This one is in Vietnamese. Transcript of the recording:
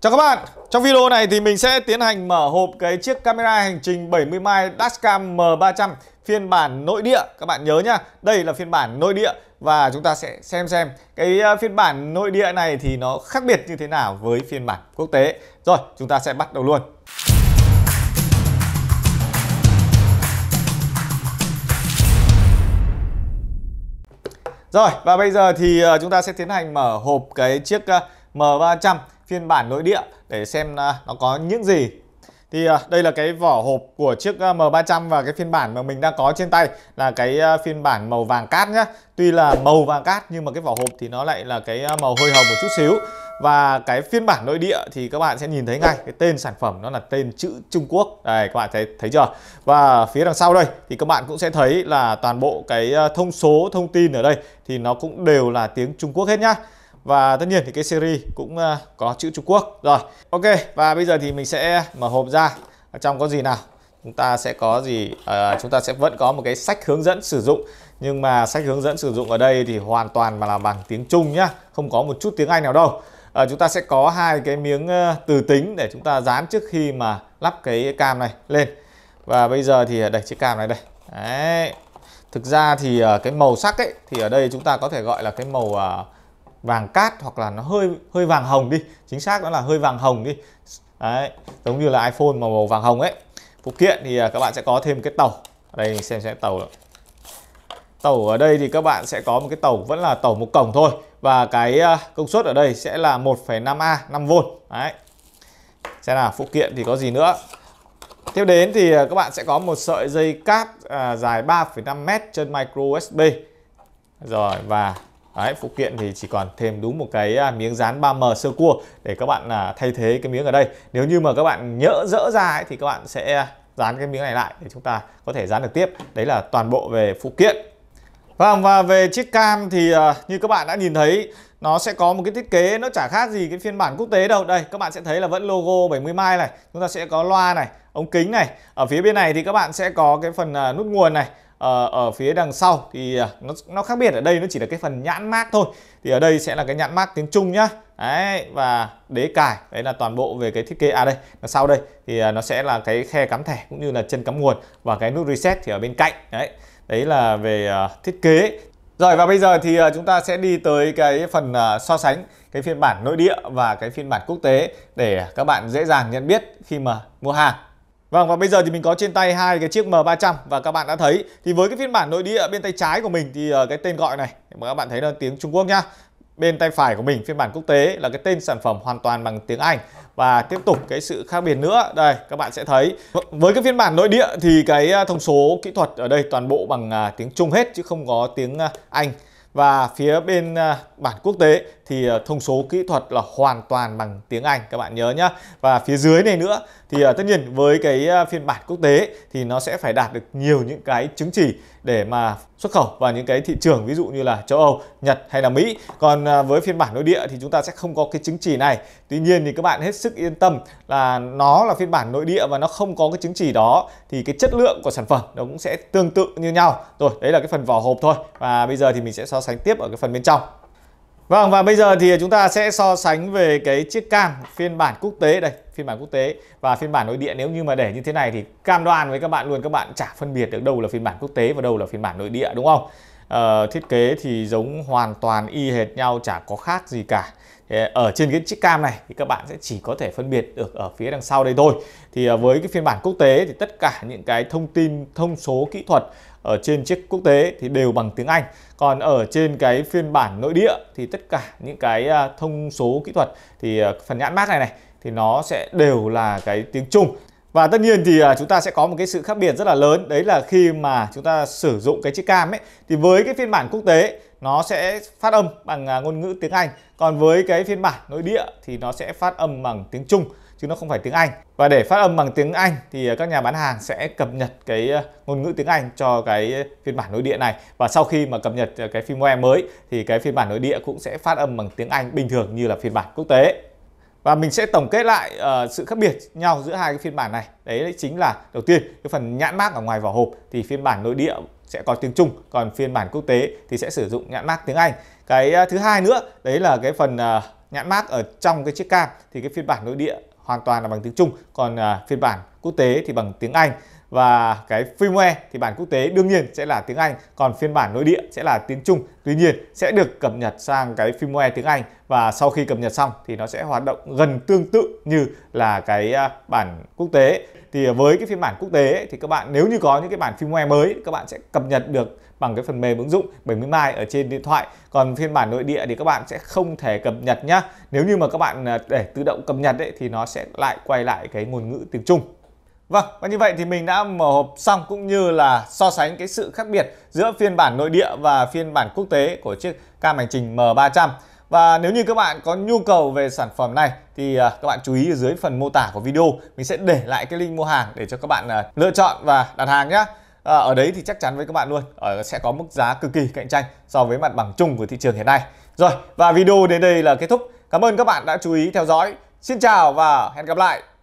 Chào các bạn, trong video này thì mình sẽ tiến hành mở hộp cái chiếc camera hành trình 70 mai Dashcam M300 phiên bản nội địa các bạn nhớ nhá. Đây là phiên bản nội địa và chúng ta sẽ xem xem cái ờ, phiên bản nội địa này thì nó khác biệt như thế nào với phiên bản quốc tế. Rồi, chúng ta sẽ bắt đầu luôn. Rồi, và bây giờ thì ờ, chúng ta sẽ tiến hành mở hộp cái chiếc ờ, M300 phiên bản nội địa để xem à, nó có những gì thì à, đây là cái vỏ hộp của chiếc à, M300 và cái phiên bản mà mình đang có trên tay là cái phiên bản màu vàng cát nhá. Tuy là màu vàng cát nhưng mà cái vỏ hộp thì nó lại là cái màu hơi hồng một chút xíu. Và cái phiên bản nội địa thì các bạn sẽ nhìn thấy ngay cái tên sản phẩm nó là tên chữ Trung Quốc. Đây các bạn thấy thấy chưa? Và phía đằng sau đây thì các bạn cũng sẽ thấy là toàn bộ cái thông số thông tin ở đây thì nó cũng đều là tiếng Trung Quốc hết nhá và tất nhiên thì cái series cũng ờ, có chữ Trung Quốc rồi ok và bây giờ thì mình sẽ mở hộp ra trong có gì nào chúng ta sẽ có gì à, chúng ta sẽ vẫn có một cái sách hướng dẫn sử dụng nhưng mà sách hướng dẫn sử dụng ở đây thì hoàn toàn mà là bằng tiếng Trung nhá không có một chút tiếng Anh nào đâu à, chúng ta sẽ có hai cái miếng từ tính để chúng ta dán trước khi mà lắp cái cam này lên và bây giờ thì đây chiếc cam này đây Đấy. thực ra thì cái màu sắc ấy thì ở đây chúng ta có thể gọi là cái màu vàng cát hoặc là nó hơi hơi vàng hồng đi chính xác đó là hơi vàng hồng đi đấy giống như là iPhone màu vàng hồng ấy phụ kiện thì à, các bạn sẽ có thêm cái tàu đây xem xem tàu tàu ở đây thì các bạn sẽ có một cái tàu vẫn là tàu một cổng thôi và cái à, công suất ở đây sẽ là 1,5A 5V đấy xem nào phụ kiện thì có gì nữa tiếp đến thì à, các bạn sẽ có một sợi dây cáp à, dài 3,5m chân micro USB rồi và Đấy, phụ kiện thì chỉ còn thêm đúng một cái à, miếng dán 3M sơ cua để các bạn à, thay thế cái miếng ở đây. Nếu như mà các bạn nhỡ dỡ ra ấy, thì các bạn sẽ dán cái miếng này lại để chúng ta có thể dán được tiếp. Đấy là toàn bộ về phụ kiện. Vâng và về chiếc cam thì à, như các bạn đã nhìn thấy nó sẽ có một cái thiết kế nó chả khác gì cái phiên bản quốc tế đâu. Đây các bạn sẽ thấy là vẫn logo 70 mai này, chúng ta sẽ có loa này, ống kính này. Ở phía bên này thì các bạn sẽ có cái phần nút nguồn này Ờ, ở phía đằng sau thì à, nó nó khác biệt ở đây nó chỉ là cái phần nhãn mát thôi thì ở đây sẽ là cái nhãn mát tiếng Trung nhá đấy và đế cài đấy là toàn bộ về cái thiết kế à đây là sau đây thì à, nó sẽ là cái khe cắm thẻ cũng như là chân cắm nguồn và cái nút reset thì ở bên cạnh đấy đấy là về à, thiết kế rồi và bây giờ thì chúng ta sẽ đi tới cái phần so sánh cái phiên bản nội địa và cái phiên bản quốc tế để các bạn dễ dàng nhận biết khi mà mua hàng Vâng và bây giờ thì mình có trên tay hai cái chiếc M300 và các bạn đã thấy thì với cái phiên bản nội địa bên tay trái của mình thì ờ, cái tên gọi này mà các bạn thấy là tiếng Trung Quốc nhá. Bên tay phải của mình phiên bản quốc tế là cái tên sản phẩm hoàn toàn bằng tiếng Anh và tiếp tục cái sự khác biệt nữa đây các bạn sẽ thấy với cái phiên bản nội địa thì cái ờ, thông số kỹ thuật ở đây toàn bộ bằng à, tiếng Trung hết chứ không có tiếng à, Anh và phía bên à, bản quốc tế thì ờ, thông số kỹ thuật là hoàn toàn bằng tiếng Anh các bạn nhớ nhá. Và phía dưới này nữa thì ờ, tất nhiên với cái ờ, phiên bản quốc tế thì nó sẽ phải đạt được nhiều những cái chứng chỉ để mà xuất khẩu vào những cái thị trường ví dụ như là châu Âu, Nhật hay là Mỹ. Còn với phiên bản nội địa thì chúng ta sẽ không có cái chứng chỉ này. Tuy nhiên thì các bạn hết sức yên tâm là nó là phiên bản nội địa và nó không có cái chứng chỉ đó thì cái chất lượng của sản phẩm nó cũng sẽ tương tự như nhau. Rồi, đấy là cái phần vỏ hộp thôi. Và bây giờ thì mình sẽ so sánh tiếp ở cái phần bên trong. Vâng và bây giờ thì chúng ta sẽ so sánh về cái chiếc cam phiên bản quốc tế đây, phiên bản quốc tế và phiên bản nội địa nếu như mà để như thế này thì cam đoan với các bạn luôn các bạn chả phân biệt được đâu là phiên bản quốc tế và đâu là phiên bản nội địa đúng không? Ờ, thiết kế thì giống hoàn toàn y hệt nhau chả có khác gì cả ở trên cái chiếc cam này thì các bạn sẽ chỉ có thể phân biệt được ở phía đằng sau đây thôi thì ờ, với cái phiên bản quốc tế thì tất cả những cái thông tin thông số kỹ thuật ở trên chiếc quốc tế thì đều bằng tiếng Anh còn ở trên cái phiên bản nội địa thì tất cả những cái ờ, thông số kỹ thuật thì phần nhãn mát này này thì nó sẽ đều là cái tiếng Trung và tất nhiên thì à, chúng ta sẽ có một cái sự khác biệt rất là lớn đấy là khi mà chúng ta sử dụng cái chiếc cam ấy thì với cái phiên bản quốc tế nó sẽ phát âm bằng à, ngôn ngữ tiếng Anh còn với cái phiên bản nội địa thì nó sẽ phát âm bằng tiếng Trung chứ nó không phải tiếng Anh và để phát âm bằng tiếng Anh thì à, các nhà bán hàng sẽ cập nhật cái ngôn ngữ tiếng Anh cho cái phiên bản nội địa này và sau khi mà cập nhật cái firmware mới thì cái phiên bản nội địa cũng sẽ phát âm bằng tiếng Anh bình thường như là phiên bản quốc tế và mình sẽ tổng kết lại uh, sự khác biệt nhau giữa hai cái phiên bản này đấy chính là đầu tiên cái phần nhãn mác ở ngoài vỏ hộp thì phiên bản nội địa sẽ có tiếng Trung còn phiên bản quốc tế thì sẽ sử dụng nhãn mác tiếng Anh cái uh, thứ hai nữa đấy là cái phần uh, nhãn mác ở trong cái chiếc cam thì cái phiên bản nội địa hoàn toàn là bằng tiếng Trung còn uh, phiên bản quốc tế thì bằng tiếng Anh và cái firmware thì bản quốc tế đương nhiên sẽ là tiếng Anh còn phiên bản nội địa sẽ là tiếng Trung tuy nhiên sẽ được cập nhật sang cái firmware tiếng Anh và sau khi cập nhật xong thì nó sẽ hoạt động gần tương tự như là cái à, bản quốc tế thì với cái phiên bản quốc tế thì các bạn nếu như có những cái bản firmware mới các bạn sẽ cập nhật được bằng cái phần mềm ứng dụng 70 mai ở trên điện thoại còn phiên bản nội địa thì các bạn sẽ không thể cập nhật nhá nếu như mà các bạn à, để tự động cập nhật ấy, thì nó sẽ lại quay lại cái ngôn ngữ tiếng Trung Vâng, và như vậy thì mình đã mở hộp xong cũng như là so sánh cái sự khác biệt giữa phiên bản nội địa và phiên bản quốc tế của chiếc cam hành trình M300. Và nếu như các bạn có nhu cầu về sản phẩm này thì à, các bạn chú ý ở dưới phần mô tả của video Mình sẽ để lại cái link mua hàng để cho các bạn à, lựa chọn và đặt hàng nhé à, Ở đấy thì chắc chắn với các bạn luôn ở sẽ có mức giá cực kỳ cạnh tranh so với mặt bằng chung của thị trường hiện nay Rồi và video đến đây là kết thúc Cảm ơn các bạn đã chú ý theo dõi Xin chào và hẹn gặp lại